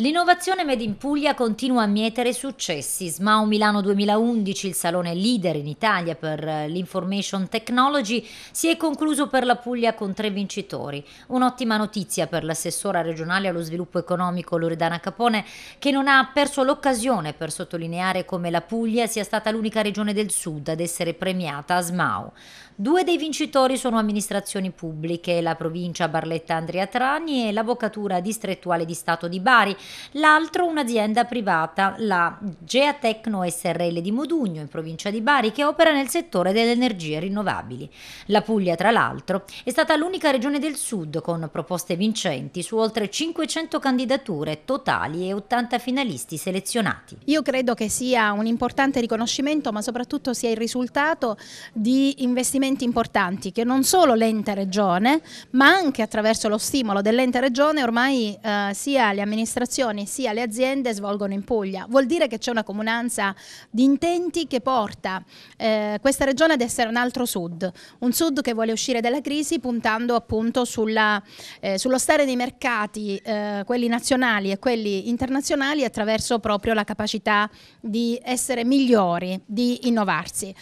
L'innovazione Made in Puglia continua a mietere successi. SMAU Milano 2011, il salone leader in Italia per eh, l'information technology, si è concluso per la Puglia con tre vincitori. Un'ottima notizia per l'assessora regionale allo sviluppo economico Loredana Capone, che non ha perso l'occasione per sottolineare come la Puglia sia stata l'unica regione del sud ad essere premiata a SMAU. Due dei vincitori sono amministrazioni pubbliche, la provincia Barletta Andrea Trani e l'avvocatura distrettuale di Stato di Bari l'altro un'azienda privata, la Geatecno SRL di Modugno, in provincia di Bari, che opera nel settore delle energie rinnovabili. La Puglia, tra l'altro, è stata l'unica regione del sud con proposte vincenti su oltre 500 candidature totali e 80 finalisti selezionati. Io credo che sia un importante riconoscimento, ma soprattutto sia il risultato di investimenti importanti che non solo l'ente regione, ma anche attraverso lo stimolo dell'ente regione ormai eh, sia le amministrazioni azioni sia le aziende svolgono in Puglia. Vuol dire che c'è una comunanza di intenti che porta eh, questa regione ad essere un altro sud, un sud che vuole uscire dalla crisi puntando appunto sulla, eh, sullo stare dei mercati, eh, quelli nazionali e quelli internazionali, attraverso proprio la capacità di essere migliori, di innovarsi.